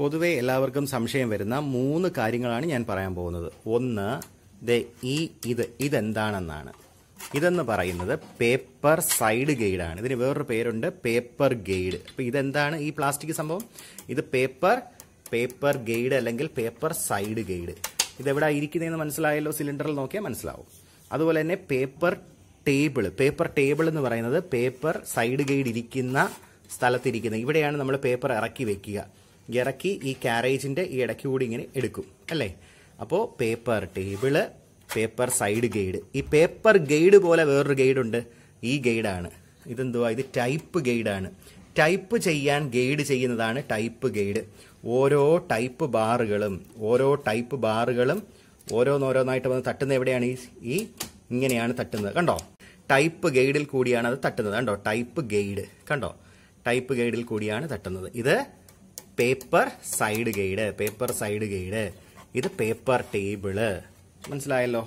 പൊതുവെ എല്ലാവർക്കും സംശയം വരുന്ന മൂന്ന് കാര്യങ്ങളാണ് ഞാൻ പറയാൻ പോകുന്നത് ഒന്ന് ദേ ഈ ഇത് ഇതെന്താണെന്നാണ് ഇതെന്ന് പറയുന്നത് പേപ്പർ സൈഡ് ഗെയ്ഡാണ് ഇതിന് വേറൊരു പേരുണ്ട് പേപ്പർ ഗെയ്ഡ് അപ്പോൾ ഇതെന്താണ് ഈ പ്ലാസ്റ്റിക് സംഭവം ഇത് പേപ്പർ പേപ്പർ ഗെയ്ഡ് അല്ലെങ്കിൽ പേപ്പർ സൈഡ് ഗെയ്ഡ് ഇതെവിടെ ഇരിക്കുന്നതെന്ന് മനസ്സിലായല്ലോ സിലിണ്ടറിൽ നോക്കിയാൽ മനസ്സിലാവും അതുപോലെ തന്നെ പേപ്പർ ടേബിൾ പേപ്പർ ടേബിൾ എന്ന് പറയുന്നത് പേപ്പർ സൈഡ് ഗെയ്ഡ് ഇരിക്കുന്ന സ്ഥലത്തിരിക്കുന്നത് ഇവിടെയാണ് നമ്മൾ പേപ്പർ ഇറക്കി വെക്കുക ഇറക്കി ഈ കാരേജിൻ്റെ ഈ ഇടയ്ക്ക് കൂടി ഇങ്ങനെ എടുക്കും അല്ലേ അപ്പോൾ paper table paper side guide ഈ പേപ്പർ ഗൈഡ് പോലെ വേറൊരു ഗൈഡുണ്ട് ഈ ഗൈഡാണ് ഇതെന്തുവാ ഇത് ടൈപ്പ് ഗൈഡാണ് ടൈപ്പ് ചെയ്യാൻ ഗൈഡ് ചെയ്യുന്നതാണ് ടൈപ്പ് ഗൈഡ് ഓരോ ടൈപ്പ് ബാറുകളും ഓരോ ടൈപ്പ് ബാറുകളും ഓരോന്നോരോന്നായിട്ട് വന്ന് തട്ടുന്നത് എവിടെയാണ് ഈ ഇങ്ങനെയാണ് തട്ടുന്നത് കണ്ടോ ടൈപ്പ് ഗൈഡിൽ കൂടിയാണ് അത് തട്ടുന്നത് കണ്ടോ ടൈപ്പ് ഗൈഡ് കണ്ടോ ടൈപ്പ് ഗൈഡിൽ കൂടിയാണ് തട്ടുന്നത് ഇത് paper side guide paper side guide ഇത് പേപ്പർ ടേബിള് മനസ്സിലായല്ലോ